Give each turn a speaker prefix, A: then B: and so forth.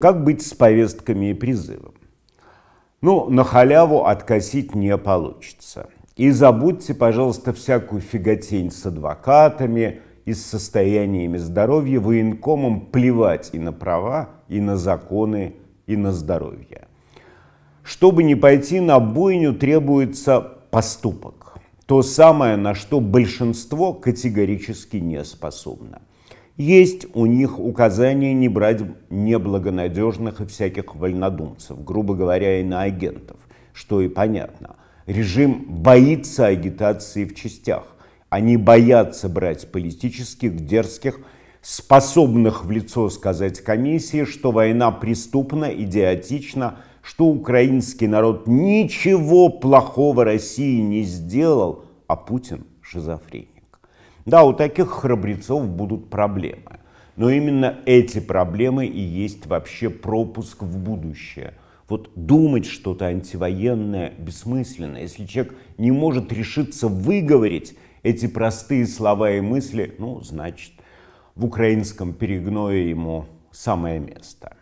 A: Как быть с повестками и призывом? Ну, на халяву откосить не получится. И забудьте, пожалуйста, всякую фиготень с адвокатами и с состояниями здоровья. Военкомам плевать и на права, и на законы, и на здоровье. Чтобы не пойти на бойню, требуется поступок. То самое, на что большинство категорически не способно. Есть у них указание не брать неблагонадежных и всяких вольнодумцев, грубо говоря, иноагентов, что и понятно. Режим боится агитации в частях. Они боятся брать политических, дерзких, способных в лицо сказать комиссии, что война преступна, идиотична, что украинский народ ничего плохого России не сделал, а Путин шизофреник. Да, у таких храбрецов будут проблемы. Но именно эти проблемы и есть вообще пропуск в будущее. Вот думать что-то антивоенное бессмысленно. Если человек не может решиться выговорить эти простые слова и мысли, ну, значит, в украинском перегное ему самое место.